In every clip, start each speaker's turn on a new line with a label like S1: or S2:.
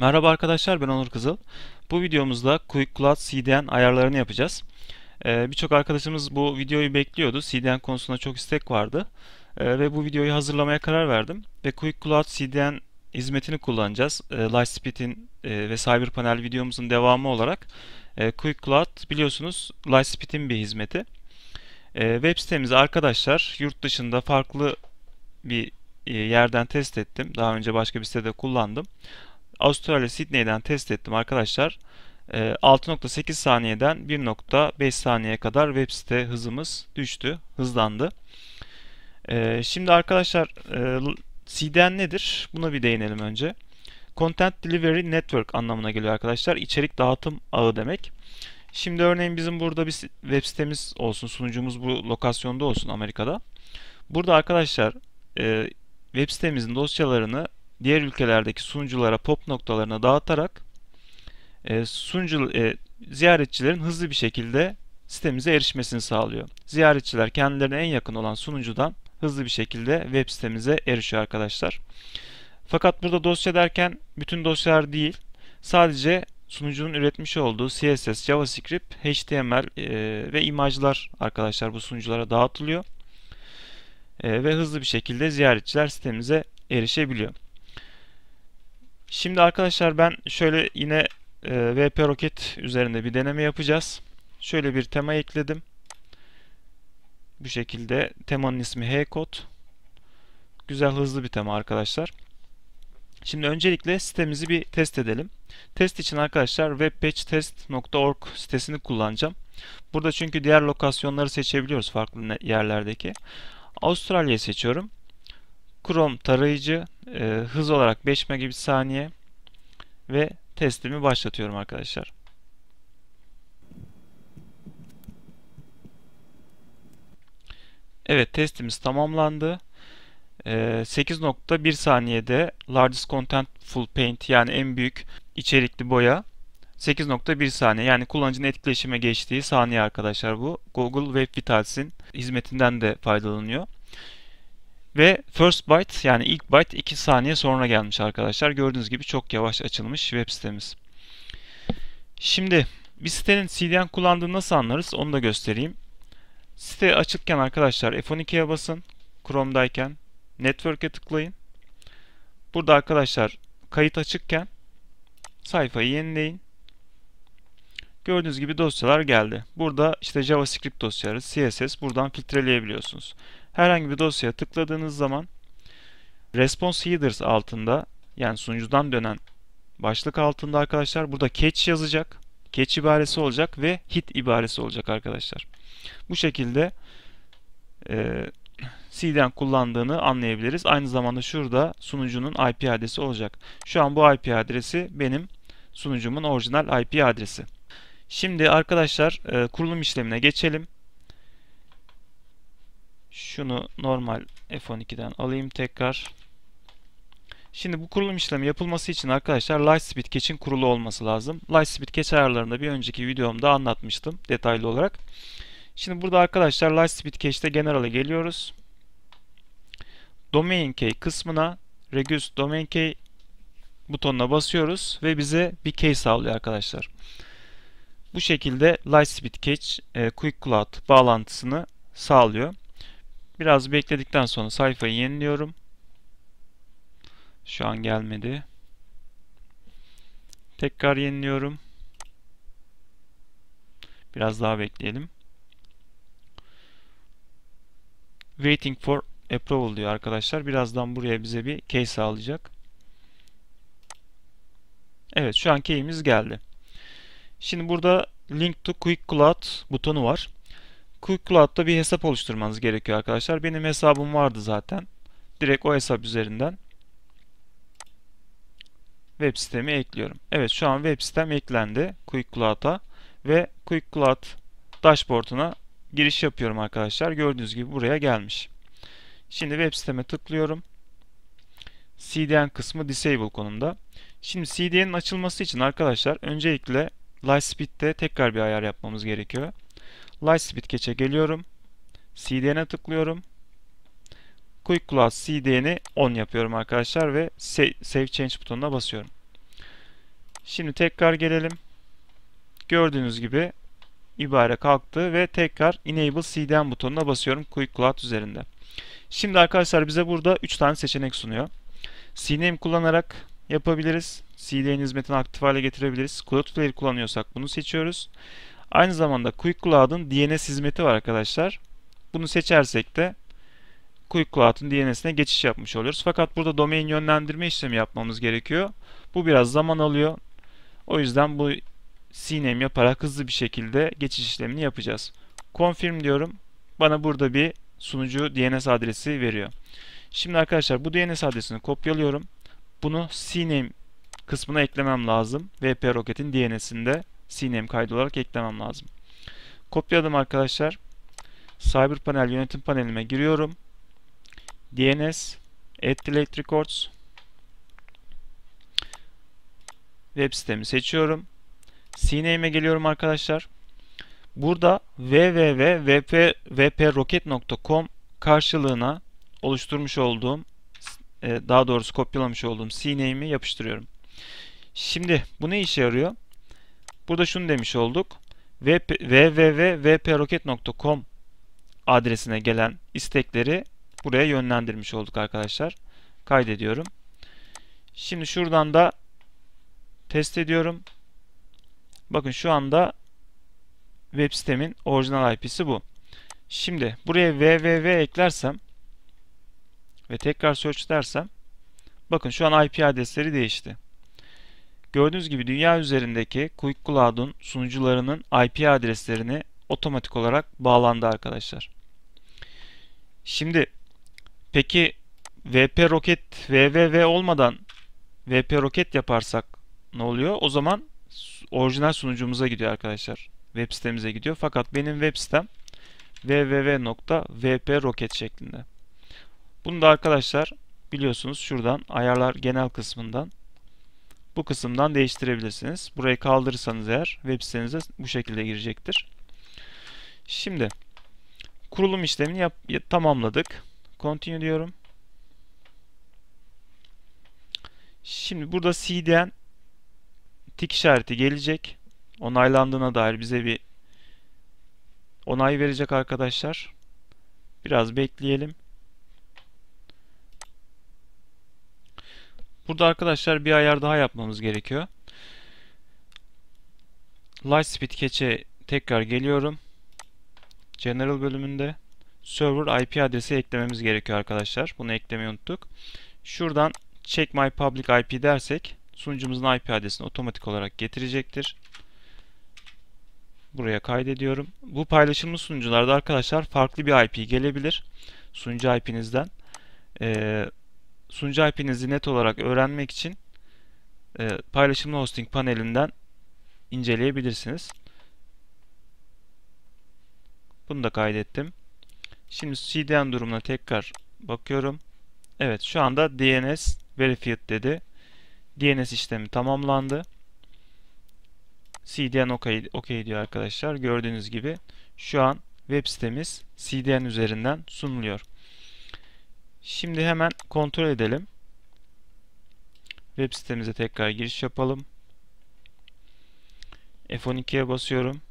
S1: Merhaba arkadaşlar ben Onur Kızıl. Bu videomuzda Quick Cloud CDN ayarlarını yapacağız. Ee, Birçok arkadaşımız bu videoyu bekliyordu. CDN konusunda çok istek vardı. Ee, ve bu videoyu hazırlamaya karar verdim. Ve Quick Cloud CDN hizmetini kullanacağız. Ee, Lightspeed'in e, ve Cyberpanel videomuzun devamı olarak e, Quick Cloud biliyorsunuz Lightspeed'in bir hizmeti. E, web sitemizi arkadaşlar yurt dışında farklı bir e, yerden test ettim. Daha önce başka bir sitede kullandım. Avustralya Sydney'den test ettim arkadaşlar. 6.8 ee, saniyeden 1.5 saniye kadar web site hızımız düştü, hızlandı. Ee, şimdi arkadaşlar e, CDN nedir? Buna bir değinelim önce. Content Delivery Network anlamına geliyor arkadaşlar. İçerik dağıtım ağı demek. Şimdi örneğin bizim burada bir web sitemiz olsun, sunucumuz bu lokasyonda olsun Amerika'da. Burada arkadaşlar e, web sitemizin dosyalarını diğer ülkelerdeki sunuculara pop noktalarına dağıtarak e, sunucu e, ziyaretçilerin hızlı bir şekilde sitemize erişmesini sağlıyor. Ziyaretçiler kendilerine en yakın olan sunucudan hızlı bir şekilde web sitemize erişiyor arkadaşlar. Fakat burada dosya derken bütün dosyalar değil, sadece sunucunun üretmiş olduğu CSS, JavaScript, HTML e, ve imajlar arkadaşlar bu sunuculara dağıtılıyor. E, ve hızlı bir şekilde ziyaretçiler sitemize erişebiliyor. Şimdi arkadaşlar ben şöyle yine e, VP Rocket üzerinde bir deneme yapacağız. Şöyle bir tema ekledim. Bu şekilde temanın ismi H-Code. Güzel hızlı bir tema arkadaşlar. Şimdi öncelikle sitemizi bir test edelim. Test için arkadaşlar webpagetest.org sitesini kullanacağım. Burada çünkü diğer lokasyonları seçebiliyoruz farklı yerlerdeki. Avustralya'yı seçiyorum. Chrome tarayıcı e, hız olarak 5 megabit saniye ve testimi başlatıyorum arkadaşlar. Evet testimiz tamamlandı. 8.1 e, saniyede largest content full paint yani en büyük içerikli boya 8.1 saniye yani kullanıcının etkileşime geçtiği saniye arkadaşlar bu. Google Web Vitals'in hizmetinden de faydalanıyor. Ve first byte yani ilk byte 2 saniye sonra gelmiş arkadaşlar. Gördüğünüz gibi çok yavaş açılmış web sitemiz. Şimdi bir sitenin CDN kullandığını nasıl anlarız onu da göstereyim. Site açıkken arkadaşlar F12'ye basın. Chrome'dayken Network'e tıklayın. Burada arkadaşlar kayıt açıkken sayfayı yenileyin. Gördüğünüz gibi dosyalar geldi. Burada işte JavaScript dosyaları, CSS buradan filtreleyebiliyorsunuz. Herhangi bir dosyaya tıkladığınız zaman Response Headers altında yani sunucudan dönen başlık altında arkadaşlar burada catch yazacak. Catch ibaresi olacak ve hit ibaresi olacak arkadaşlar. Bu şekilde e, CDN kullandığını anlayabiliriz. Aynı zamanda şurada sunucunun IP adresi olacak. Şu an bu IP adresi benim sunucumun orijinal IP adresi. Şimdi arkadaşlar e, kurulum işlemine geçelim. Şunu normal F12'den alayım tekrar. Şimdi bu kurulum işlemi yapılması için arkadaşlar Lightspeed Cache'in kurulu olması lazım. Lightspeed Cache ayarlarında bir önceki videomda anlatmıştım detaylı olarak. Şimdi burada arkadaşlar Lightspeed Cache'de General'a geliyoruz. Domain Key kısmına Reduce Domain Key butonuna basıyoruz ve bize bir key sağlıyor arkadaşlar. Bu şekilde Lightspeed Cache e, Quick Cloud bağlantısını sağlıyor. Biraz bekledikten sonra sayfayı yeniliyorum. Şu an gelmedi. Tekrar yeniliyorum. Biraz daha bekleyelim. Waiting for approval diyor arkadaşlar. Birazdan buraya bize bir key sağlayacak. Evet şu an key'imiz geldi. Şimdi burada link to quick cloud butonu var. QuickCloud'da bir hesap oluşturmanız gerekiyor arkadaşlar. Benim hesabım vardı zaten. Direkt o hesap üzerinden web sitemi ekliyorum. Evet şu an web sitem eklendi QuickCloud'a ve QuickCloud dashboard'una giriş yapıyorum arkadaşlar. Gördüğünüz gibi buraya gelmiş. Şimdi web siteme tıklıyorum. CDN kısmı disable konumda. Şimdi CDN'in açılması için arkadaşlar öncelikle Lightspeed'de tekrar bir ayar yapmamız gerekiyor. Lightspeed Cache'e geliyorum. CDN'e tıklıyorum. Quick Class CDN'i 10 yapıyorum arkadaşlar ve Save Change butonuna basıyorum. Şimdi tekrar gelelim. Gördüğünüz gibi ibare kalktı ve tekrar Enable CDN butonuna basıyorum Quick Cloud üzerinde. Şimdi arkadaşlar bize burada 3 tane seçenek sunuyor. CNAME kullanarak yapabiliriz. CDN hizmetini aktif hale getirebiliriz. Cloudflare kullanıyorsak bunu seçiyoruz. Aynı zamanda Quick Cloud'un DNS hizmeti var arkadaşlar. Bunu seçersek de Quick Cloud'un DNS'ine geçiş yapmış oluyoruz. Fakat burada domain yönlendirme işlemi yapmamız gerekiyor. Bu biraz zaman alıyor. O yüzden bu CNAME yaparak hızlı bir şekilde geçiş işlemini yapacağız. Confirm diyorum. Bana burada bir sunucu DNS adresi veriyor. Şimdi arkadaşlar bu DNS adresini kopyalıyorum. Bunu CNAME kısmına eklemem lazım. VP Rocket'in DNS'inde. CNAME kaydı olarak eklemem lazım. Kopyaladım arkadaşlar. Cyberpanel yönetim panelime giriyorum. DNS, Add Records web sitemi seçiyorum. CNAME'e geliyorum arkadaşlar. Burada www.vprocket.com karşılığına oluşturmuş olduğum e, daha doğrusu kopyalamış olduğum CNAME'i yapıştırıyorum. Şimdi bu ne işe yarıyor? Burada şunu demiş olduk. www.vproket.com adresine gelen istekleri buraya yönlendirmiş olduk arkadaşlar. Kaydediyorum. Şimdi şuradan da test ediyorum. Bakın şu anda web sitemin orijinal IP'si bu. Şimdi buraya www eklersem ve tekrar search dersem bakın şu an IP adresleri değişti. Gördüğünüz gibi dünya üzerindeki Quick Cloud'un sunucularının IP adreslerini otomatik olarak bağlandı arkadaşlar. Şimdi peki VP Rocket VVV olmadan VP Rocket yaparsak ne oluyor? O zaman orijinal sunucumuza gidiyor arkadaşlar. Web sitemize gidiyor. Fakat benim web sitem www.vprocket şeklinde. Bunu da arkadaşlar biliyorsunuz şuradan ayarlar genel kısmından bu kısımdan değiştirebilirsiniz. Burayı kaldırırsanız eğer web sitenize bu şekilde girecektir. Şimdi kurulum işlemini yap tamamladık. Continue diyorum. Şimdi burada CDN tik işareti gelecek. Onaylandığına dair bize bir onay verecek arkadaşlar. Biraz bekleyelim. Burada arkadaşlar bir ayar daha yapmamız gerekiyor. Lightspeed Cache'e tekrar geliyorum. General bölümünde server IP adresi eklememiz gerekiyor arkadaşlar. Bunu eklemeyi unuttuk. Şuradan check my public IP dersek sunucumuzun IP adresini otomatik olarak getirecektir. Buraya kaydediyorum. Bu paylaşımlı sunucularda arkadaşlar farklı bir IP gelebilir. Sunucu IP'nizden. Ee, sunucu IP'nizi net olarak öğrenmek için e, paylaşımlı hosting panelinden inceleyebilirsiniz. Bunu da kaydettim. Şimdi CDN durumuna tekrar bakıyorum. Evet şu anda DNS verified dedi. DNS işlemi tamamlandı. CDN OK, okay diyor arkadaşlar. Gördüğünüz gibi şu an web sitemiz CDN üzerinden sunuluyor. Şimdi hemen kontrol edelim. Web sitemize tekrar giriş yapalım. F12'ye basıyorum.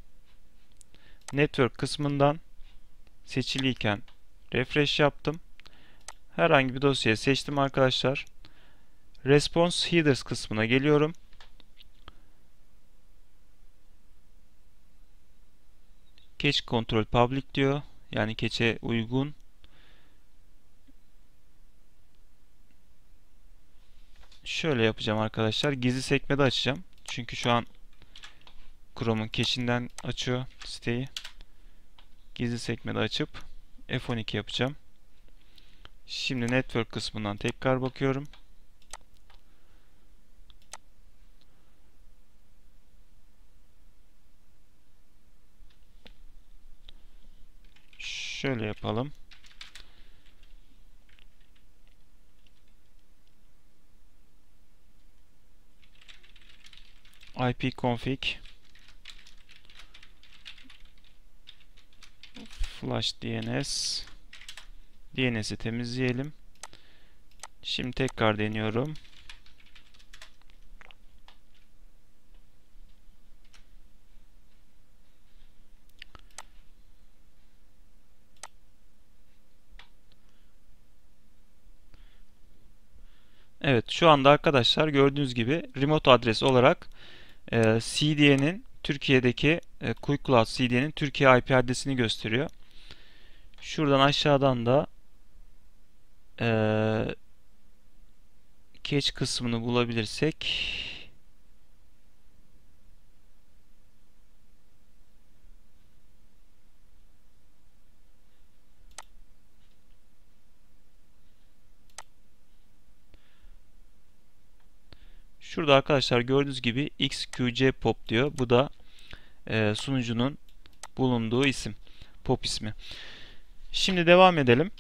S1: Network kısmından seçiliyken refresh yaptım. Herhangi bir dosyayı seçtim arkadaşlar. Response Headers kısmına geliyorum. Cache Control Public diyor. Yani keçe uygun şöyle yapacağım arkadaşlar. Gizli sekmede açacağım. Çünkü şu an Chrome'un keşinden açıyor siteyi. Gizli sekmede açıp F12 yapacağım. Şimdi network kısmından tekrar bakıyorum. Şöyle yapalım. ipconfig flash dns dns'i temizleyelim. Şimdi tekrar deniyorum. Evet şu anda arkadaşlar gördüğünüz gibi remote adres olarak e, ee, CDN'in Türkiye'deki e, Quick Cloud CDN'in Türkiye IP adresini gösteriyor. Şuradan aşağıdan da e, cache kısmını bulabilirsek Şurada arkadaşlar gördüğünüz gibi xqc pop diyor. Bu da e, sunucunun bulunduğu isim. Pop ismi. Şimdi devam edelim.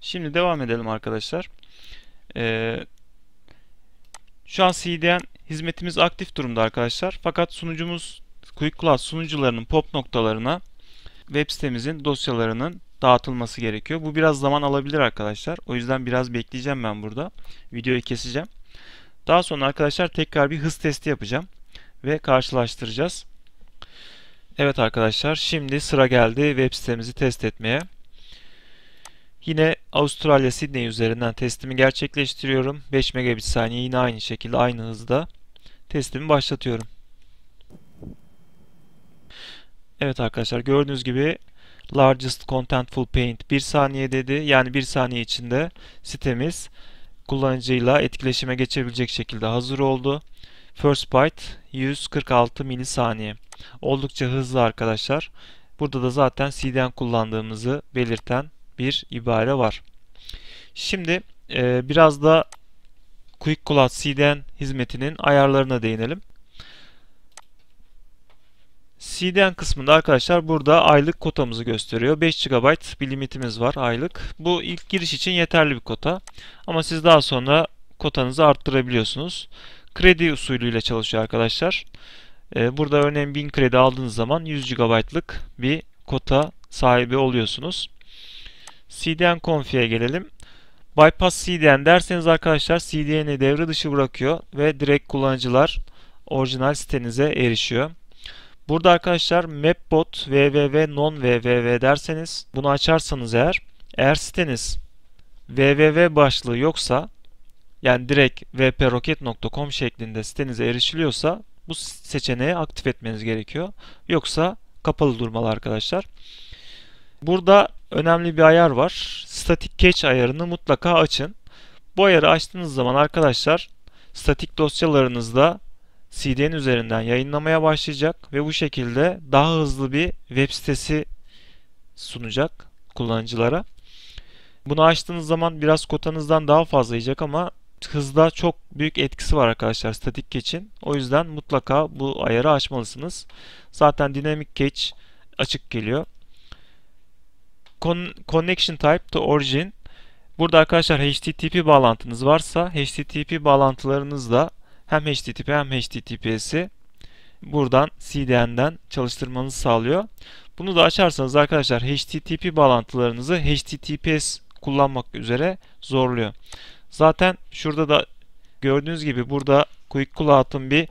S1: Şimdi devam edelim arkadaşlar. Ee, şu an CDN hizmetimiz aktif durumda arkadaşlar. Fakat sunucumuz Quick Cloud sunucularının pop noktalarına web sitemizin dosyalarının dağıtılması gerekiyor. Bu biraz zaman alabilir arkadaşlar. O yüzden biraz bekleyeceğim ben burada. Videoyu keseceğim. Daha sonra arkadaşlar tekrar bir hız testi yapacağım ve karşılaştıracağız. Evet arkadaşlar şimdi sıra geldi web sitemizi test etmeye. Yine Avustralya Sydney üzerinden testimi gerçekleştiriyorum. 5 megabit saniye yine aynı şekilde aynı hızda testimi başlatıyorum. Evet arkadaşlar gördüğünüz gibi largest contentful paint 1 saniye dedi. Yani 1 saniye içinde sitemiz kullanıcıyla etkileşime geçebilecek şekilde hazır oldu. First byte 146 milisaniye. Oldukça hızlı arkadaşlar. Burada da zaten CDN kullandığımızı belirten bir ibare var. Şimdi e, biraz da Quick Cloud CDN hizmetinin ayarlarına değinelim. CDN kısmında arkadaşlar burada aylık kotamızı gösteriyor. 5 GB bir limitimiz var aylık. Bu ilk giriş için yeterli bir kota. Ama siz daha sonra kotanızı arttırabiliyorsunuz. Kredi usulüyle çalışıyor arkadaşlar. E, burada örneğin 1000 kredi aldığınız zaman 100 GB'lık bir kota sahibi oluyorsunuz. CDN config'e gelelim. Bypass CDN derseniz arkadaşlar CDN'i devre dışı bırakıyor ve direkt kullanıcılar orijinal sitenize erişiyor. Burada arkadaşlar mapbot www non www derseniz bunu açarsanız eğer eğer siteniz www başlığı yoksa yani direkt wprocket.com şeklinde sitenize erişiliyorsa bu seçeneği aktif etmeniz gerekiyor. Yoksa kapalı durmalı arkadaşlar. Burada önemli bir ayar var. Static cache ayarını mutlaka açın. Bu ayarı açtığınız zaman arkadaşlar statik dosyalarınızda CDN üzerinden yayınlamaya başlayacak ve bu şekilde daha hızlı bir web sitesi sunacak kullanıcılara. Bunu açtığınız zaman biraz kotanızdan daha fazla yiyecek ama hızda çok büyük etkisi var arkadaşlar statik cache'in. O yüzden mutlaka bu ayarı açmalısınız. Zaten dinamik cache açık geliyor. Con connection type to origin. Burada arkadaşlar HTTP bağlantınız varsa HTTP bağlantılarınız da hem HTTP hem HTTPS'i buradan CDN'den çalıştırmanızı sağlıyor. Bunu da açarsanız arkadaşlar HTTP bağlantılarınızı HTTPS kullanmak üzere zorluyor. Zaten şurada da gördüğünüz gibi burada Quick Cloud'un bir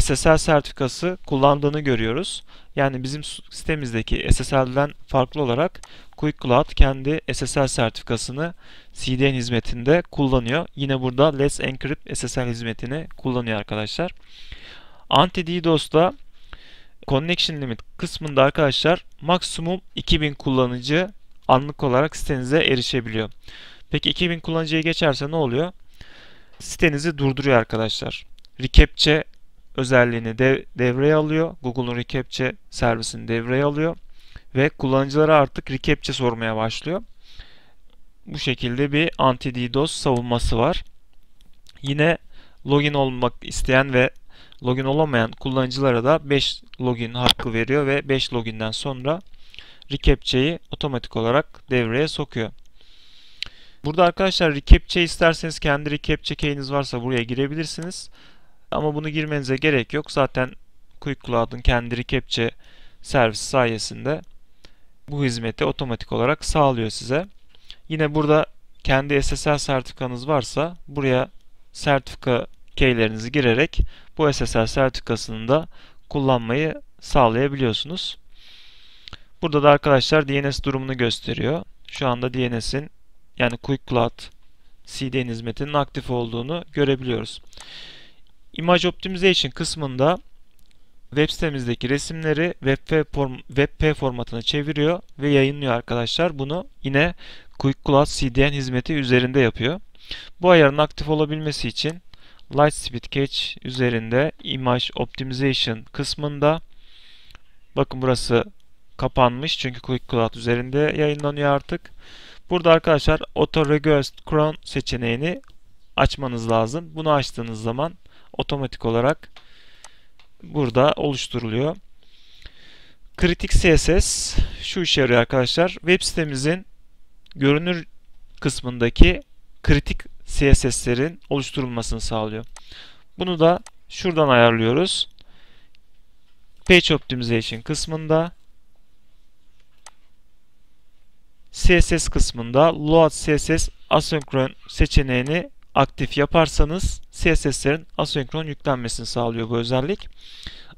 S1: SSL sertifikası kullandığını görüyoruz. Yani bizim sitemizdeki SSL'den farklı olarak Quick Cloud kendi SSL sertifikasını CDN hizmetinde kullanıyor. Yine burada Let's Encrypt SSL hizmetini kullanıyor arkadaşlar. Anti-DDoS'da Connection Limit kısmında arkadaşlar maksimum 2000 kullanıcı anlık olarak sitenize erişebiliyor. Peki 2000 kullanıcıya geçerse ne oluyor? Sitenizi durduruyor arkadaşlar. Recaptcha özelliğini dev, devreye alıyor. Google'un reCAPTCHA servisini devreye alıyor ve kullanıcılara artık reCAPTCHA sormaya başlıyor. Bu şekilde bir anti-DDoS savunması var. Yine login olmak isteyen ve login olamayan kullanıcılara da 5 login hakkı veriyor ve 5 loginden sonra reCAPTCHA'yı otomatik olarak devreye sokuyor. Burada arkadaşlar reCAPTCHA isterseniz kendi reCAPTCHA key'iniz varsa buraya girebilirsiniz. Ama bunu girmenize gerek yok. Zaten Quick Cloud'un kendi kepçe servisi sayesinde bu hizmeti otomatik olarak sağlıyor size. Yine burada kendi SSL sertifikanız varsa buraya sertifika keylerinizi girerek bu SSL sertifikasını da kullanmayı sağlayabiliyorsunuz. Burada da arkadaşlar DNS durumunu gösteriyor. Şu anda DNS'in yani Quick Cloud CDN hizmetinin aktif olduğunu görebiliyoruz. Image Optimization kısmında web sitemizdeki resimleri WebP, form, WebP formatına çeviriyor ve yayınlıyor arkadaşlar. Bunu yine Quick Cloud CDN hizmeti üzerinde yapıyor. Bu ayarın aktif olabilmesi için Lightspeed Cache üzerinde Image Optimization kısmında bakın burası kapanmış çünkü Quick Cloud üzerinde yayınlanıyor artık. Burada arkadaşlar Auto Request Cron seçeneğini açmanız lazım. Bunu açtığınız zaman otomatik olarak burada oluşturuluyor. Kritik CSS şu işe yarıyor arkadaşlar. Web sitemizin görünür kısmındaki kritik CSS'lerin oluşturulmasını sağlıyor. Bunu da şuradan ayarlıyoruz. Page Optimization kısmında CSS kısmında Load CSS Asynchron seçeneğini aktif yaparsanız CSS'lerin asenkron yüklenmesini sağlıyor bu özellik.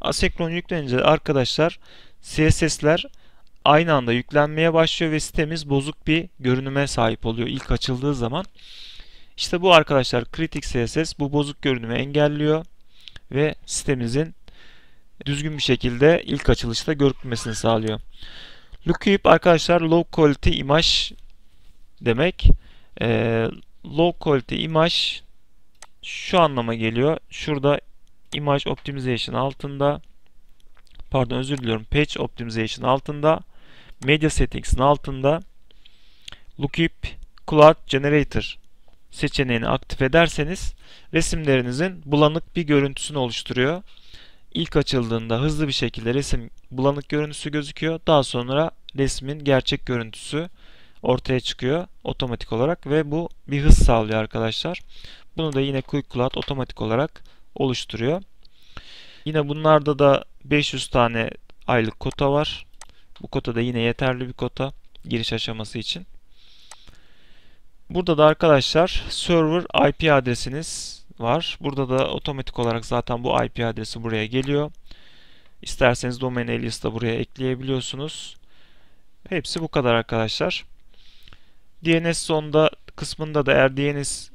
S1: Asenkron yüklenince arkadaşlar CSS'ler aynı anda yüklenmeye başlıyor ve sitemiz bozuk bir görünüme sahip oluyor ilk açıldığı zaman. İşte bu arkadaşlar kritik CSS bu bozuk görünümü engelliyor ve sitemizin düzgün bir şekilde ilk açılışta görünmesini sağlıyor. Lookup arkadaşlar low quality imaj demek. Ee, low quality image şu anlama geliyor. Şurada image optimization altında pardon özür diliyorum page optimization altında media settings'in altında lookup cloud generator seçeneğini aktif ederseniz resimlerinizin bulanık bir görüntüsünü oluşturuyor. İlk açıldığında hızlı bir şekilde resim bulanık görüntüsü gözüküyor. Daha sonra resmin gerçek görüntüsü ortaya çıkıyor otomatik olarak ve bu bir hız sağlıyor arkadaşlar. Bunu da yine Quick Cloud otomatik olarak oluşturuyor. Yine bunlarda da 500 tane aylık kota var. Bu kota da yine yeterli bir kota giriş aşaması için. Burada da arkadaşlar server IP adresiniz var. Burada da otomatik olarak zaten bu IP adresi buraya geliyor. İsterseniz domain alias da buraya ekleyebiliyorsunuz. Hepsi bu kadar arkadaşlar. DNS sonda kısmında da eğer DNS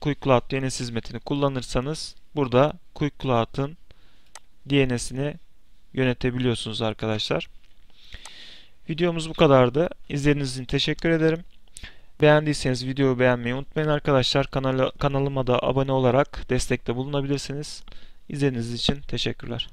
S1: Quick Cloud DNS hizmetini kullanırsanız burada Quick Cloud'ın DNS'ini yönetebiliyorsunuz arkadaşlar. Videomuz bu kadardı. İzlediğiniz için teşekkür ederim. Beğendiyseniz videoyu beğenmeyi unutmayın arkadaşlar. Kanala, kanalıma da abone olarak destekte bulunabilirsiniz. İzlediğiniz için teşekkürler.